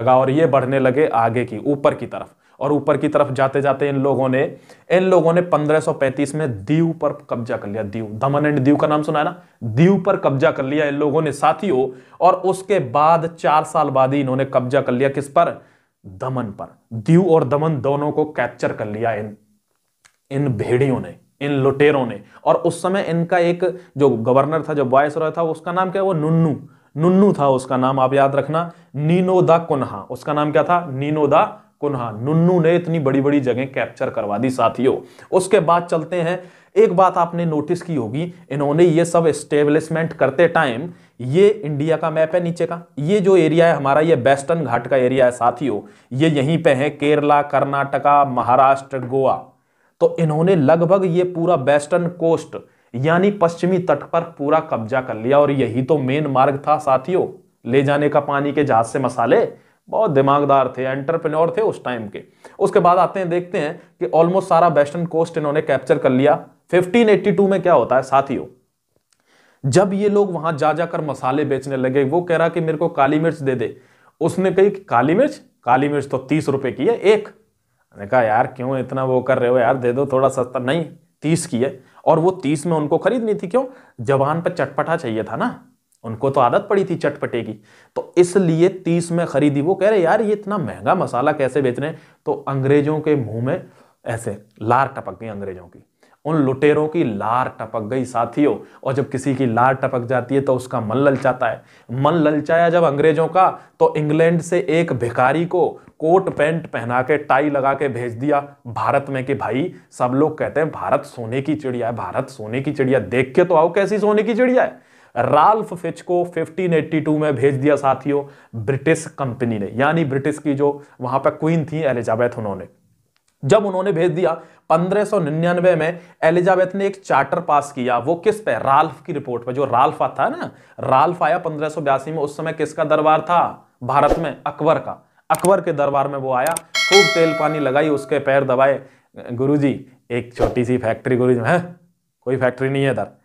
लगा और ये बढ़ने लगे आगे की ऊपर की तरफ और ऊपर की तरफ जाते जाते इन लोगों ने इन लोगों ने 1535 में दीव पर कब्जा कर लिया दीव दमन एंड दीव का नाम सुना है ना दीव पर कब्जा कर लिया इन लोगों ने साथियों और उसके बाद चार साल बाद ही इन्होंने कब्जा कर लिया किस पर दमन पर दीव और दमन दोनों को कैप्चर कर लिया इन इन भेड़ियों ने इन लुटेरों ने और उस समय इनका एक जो गवर्नर था जो वायस था उसका नाम क्या वो नुन्नू नुन्नू था उसका नाम आप याद रखना नीनो द कुन्हा उसका नाम क्या था नीनो द कुन्हा नुन्नू ने इतनी बड़ी बड़ी जगह कैप्चर करवा दी साथियों उसके बाद चलते हैं एक बात आपने नोटिस की होगी इन्होंने ये सब स्टेब्लिशमेंट करते टाइम ये इंडिया का मैप है नीचे का ये जो एरिया है हमारा ये वेस्टर्न घाट का एरिया है साथियों ये यहीं पे है केरला कर्नाटका महाराष्ट्र गोवा तो इन्होंने लगभग ये पूरा वेस्टर्न कोस्ट यानी पश्चिमी तट पर पूरा कब्जा कर लिया और यही तो मेन मार्ग था साथियों ले जाने का पानी के जहाज से मसाले बहुत दिमागदार थे एंटरप्रेन्योर थे उस टाइम के उसके बाद आते हैं देखते हैं कि ऑलमोस्ट सारा वेस्टर्न कोस्ट इन्होंने कैप्चर कर लिया 1582 में क्या होता है साथियों जब ये लोग वहां जा जाकर मसाले बेचने लगे वो कह रहा कि मेरे को काली मिर्च दे दे उसने कही काली मिर्च काली मिर्च तो तीस रुपए की है एक कहा यार क्यों इतना वो कर रहे हो यार दे दो थोड़ा सस्ता नहीं तीस की है और वो तीस में उनको खरीदनी थी क्यों जवान पर चटपटा चाहिए था ना उनको तो आदत पड़ी थी चटपटे की तो इसलिए तीस में खरीदी वो कह रहे यार ये इतना महंगा मसाला कैसे बेच रहे हैं तो अंग्रेजों के मुंह में ऐसे लार टपक गई अंग्रेजों की उन लुटेरों की लार टपक गई साथियों और जब किसी की लार टपक जाती है तो उसका मन ललचाता है मन ललचाया जब अंग्रेजों का तो इंग्लैंड से एक भिखारी को कोट पैंट पहना के टाई लगा के भेज दिया भारत में कि भाई सब लोग कहते हैं भारत सोने की चिड़िया है भारत सोने की चिड़िया देख के तो आओ कैसी सोने की चिड़िया है राल्फ फिच को 1582 में भेज दिया साथियों ब्रिटिश कंपनी ने यानी ब्रिटिश की जो वहां पर क्वीन थी एलिजाबेथ उन्होंने जब उन्होंने भेज दिया 1599 में एलिजाबेथ ने एक चार्टर पास किया वो किस पे राल्फ की रिपोर्ट पे जो राल्फ आता है ना राल्फ आया पंद्रह में उस समय किसका दरबार था भारत में अकबर का अकबर के दरबार में वो आया खूब तेल पानी लगाई उसके पैर दबाए गुरुजी एक छोटी सी फैक्ट्री गुरुजी है हाँ, कोई फैक्ट्री नहीं है इधर